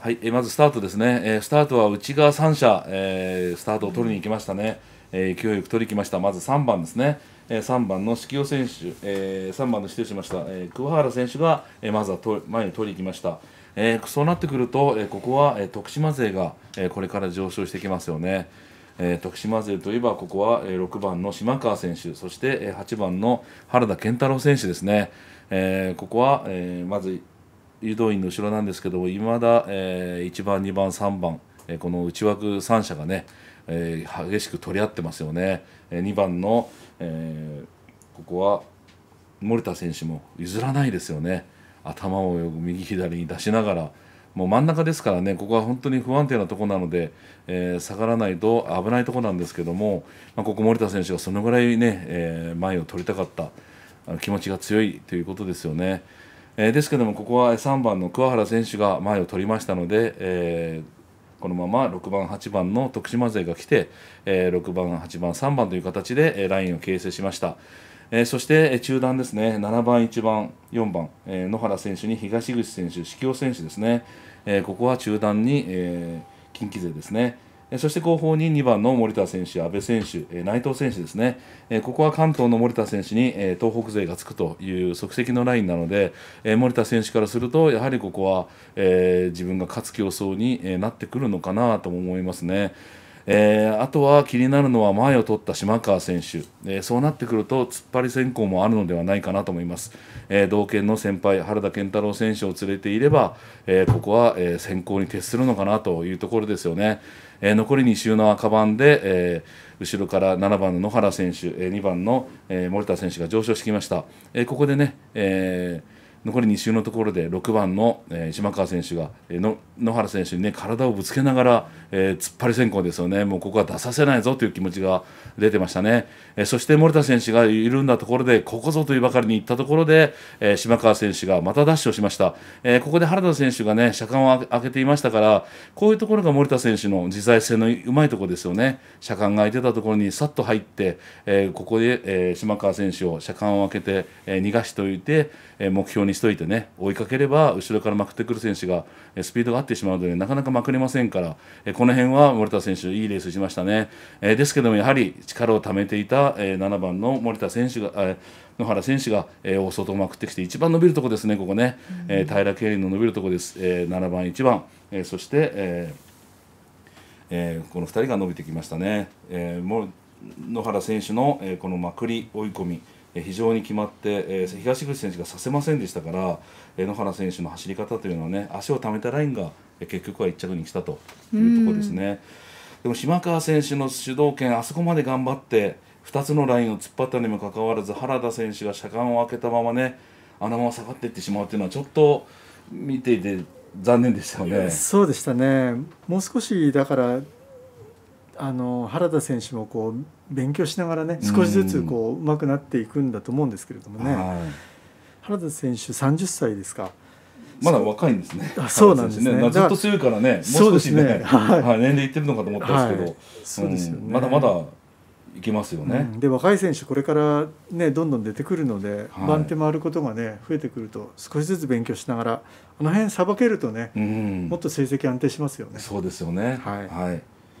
はい、えまずスタートですね、えスタートは内側3者、えスタートを取りに行きましたね、え勢いよく取りにました、まず3番ですね、え3番の式雄選手、え3番の失礼しました、え桑原選手が、えまずはと前に取りに行きました、えそうなってくると、えここは、え徳島勢が、えこれから上昇してきますよね。えー、徳島勢といえばここは、えー、6番の島川選手そして、えー、8番の原田健太郎選手ですね、えー、ここは、えまず誘導員の後ろなんですけどもいまだ、えー、1番2番3番、えー、この内枠3者がね、えー、激しく取り合ってますよね、えー、2番の、えー、ここは森田選手も譲らないですよね頭を右左に出しながらもう真ん中ですからねここは本当に不安定なところなので、えー、下がらないと危ないところなんですけども、まあ、ここ森田選手がそのぐらいね、えー、前を取りたかった気持ちが強いということですよね。えー、ですけどもここは3番の桑原選手が前を取りましたので、えー、このまま6番8番の徳島勢が来て、えー、6番8番3番という形で、えラインを形成しました。えー、そして、え中段ですね、7番、1番、4番、えー、野原選手に東口選手、四季選手ですね、えー、ここは中段に、えー、近畿勢ですね、そして後方に2番の森田選手、阿部選手、内藤選手ですね、ここは関東の森田選手に東北勢がつくという即席のラインなので、森田選手からすると、やはりここは自分が勝つ競争になってくるのかなとも思いますね。えー、あとは気になるのは前を取った島川選手、えー、そうなってくると突っ張り先行もあるのではないかなと思います、えー、同県の先輩原田健太郎選手を連れていれば、えここは、え先行に徹するのかなというところですよね、え残り2周の赤番で、え後ろから7番の野原選手、え2番の、え森田選手が上昇してきました、えここでね、えー残り2周のところで6番の、えー、島川選手が、えー、の野原選手に、ね、体をぶつけながら、えー、突っ張り先行ですよね、もうここは出させないぞという気持ちが出てましたね、えー、そして森田選手が緩んだところで、ここぞというばかりにいったところで、えー、島川選手がまたダッシュをしました、えー、ここで原田選手が、ね、車間を空けていましたから、こういうところが森田選手の自在性のうまいところですよね、車間が空いてたところにさっと入って、えー、ここで、えー、島川選手を車間を空けて、えー、逃がしておいて、えー、目標ににしといてね追いかければ後ろからまくってくる選手がスピードが合ってしまうのでなかなかまくれませんからこの辺は森田選手いいレースしましたねですけどもやはり力をためていた7番の森田選手が野原選手が、えー、大外をまくってきて一番伸びるとこですね、ここね、うん、えー、平競輪の伸びるとこです、えー、7番、1番、えー、そして、ええー、この2人が伸びてきましたね。えー、も野原選手の、えー、このまくり追い込み非常に決まって、えー、東口選手がさせませんでしたから、えー、野原選手の走り方というのはね足をためたラインが結局は1着に来たというところですね。でも島川選手の主導権あそこまで頑張って2つのラインを突っ張ったにもかかわらず原田選手が車間を空けたままねあのまま下がっていってしまうというのはちょっと見ていて残念でしたよね。そうでしたねもう少しだからあの原田選手もこう勉強しながらね少しずつこう上手くなっていくんだと思うんですけれどもね、はい、原田選手30歳ですかまだ若いんですねあそうなんですねねずっと強いからねもう少しね、ね、はい、はい、年齢いってるのかと思ったんですけど、はい、そうですよね、うん、まだまだいけますよね、うん、で若い選手これからねどんどん出てくるので、はい、番手回ることがね増えてくると少しずつ勉強しながらあの辺さばけるとね、うん、もっと成績安定しますよねそうですよねはい、はい